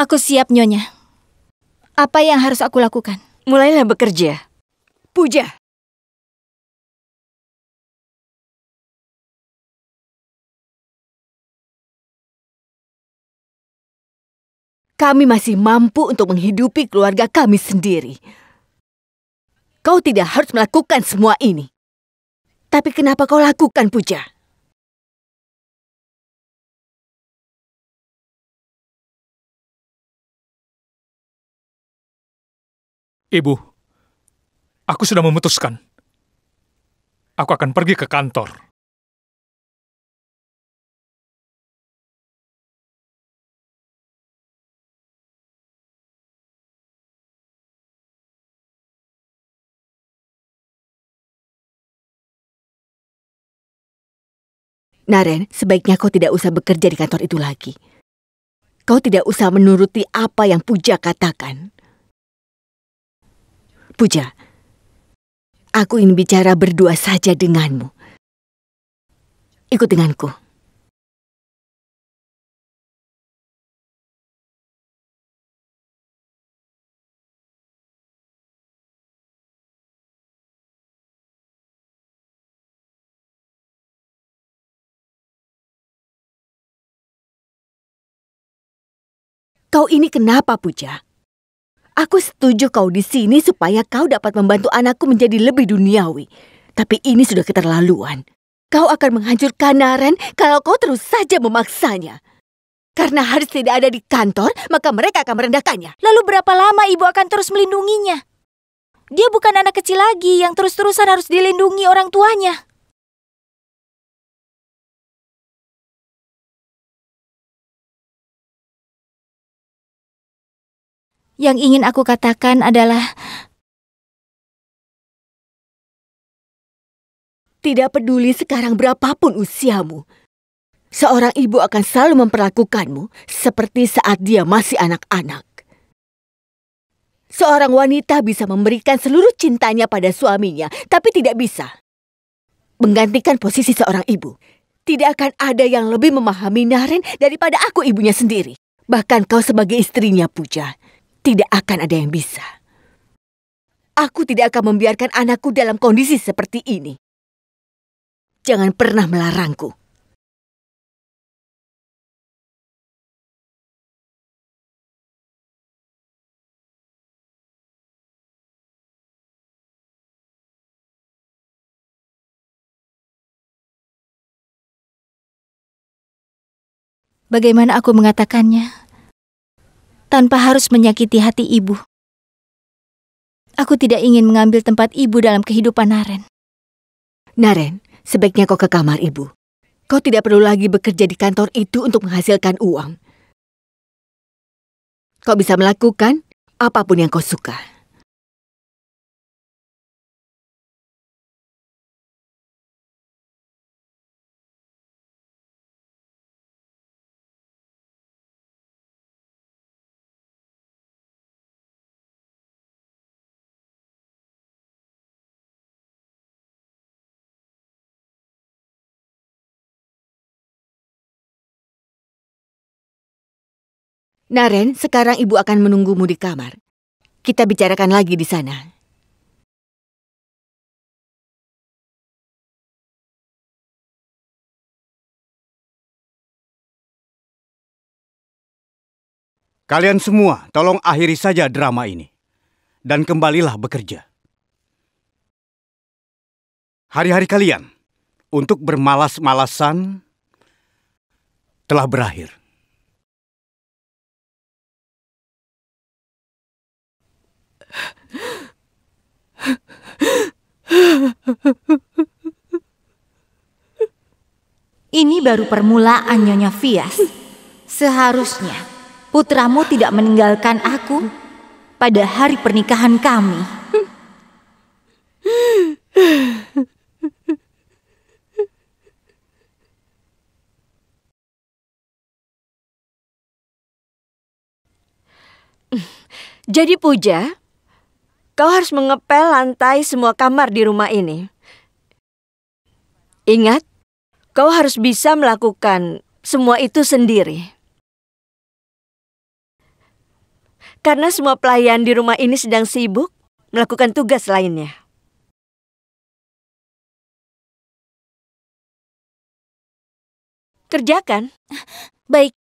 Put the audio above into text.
Aku siap, Nyonya. Apa yang harus aku lakukan? Mulailah bekerja. Puja. Kami masih mampu untuk menghidupi keluarga kami sendiri. Kau tidak harus melakukan semua ini. Tapi kenapa kau lakukan, Puja? Ibu, aku sudah memutuskan. Aku akan pergi ke kantor. Naren, sebaiknya kau tidak usah bekerja di kantor itu lagi. Kau tidak usah menuruti apa yang Puja katakan. Puja, aku ingin bicara berdua saja denganmu. Ikut denganku. Kau ini kenapa, Puja? Aku setuju kau di sini supaya kau dapat membantu anakku menjadi lebih duniawi. Tapi ini sudah keterlaluan. Kau akan menghancurkan Naren kalau kau terus saja memaksanya. Karena harus tidak ada di kantor, maka mereka akan merendahkannya. Lalu berapa lama ibu akan terus melindunginya? Dia bukan anak kecil lagi yang terus-terusan harus dilindungi orang tuanya. Yang ingin aku katakan adalah... Tidak peduli sekarang berapapun usiamu, seorang ibu akan selalu memperlakukanmu seperti saat dia masih anak-anak. Seorang wanita bisa memberikan seluruh cintanya pada suaminya, tapi tidak bisa menggantikan posisi seorang ibu. Tidak akan ada yang lebih memahami Naren daripada aku ibunya sendiri. Bahkan kau sebagai istrinya, Puja tidak akan ada yang bisa. Aku tidak akan membiarkan anakku dalam kondisi seperti ini. Jangan pernah melarangku. Bagaimana aku mengatakannya? tanpa harus menyakiti hati ibu. Aku tidak ingin mengambil tempat ibu dalam kehidupan Naren. Naren, sebaiknya kau ke kamar ibu. Kau tidak perlu lagi bekerja di kantor itu untuk menghasilkan uang. Kau bisa melakukan apapun yang kau suka. Naren, sekarang ibu akan menunggumu di kamar. Kita bicarakan lagi di sana. Kalian semua, tolong akhiri saja drama ini dan kembalilah bekerja. Hari-hari kalian untuk bermalas-malasan telah berakhir. Ini baru permulaan Nyonya Fias. Seharusnya putramu tidak meninggalkan aku pada hari pernikahan kami. Jadi Puja, Kau harus mengepel lantai semua kamar di rumah ini. Ingat, kau harus bisa melakukan semua itu sendiri. Karena semua pelayan di rumah ini sedang sibuk melakukan tugas lainnya. Kerjakan. Baik,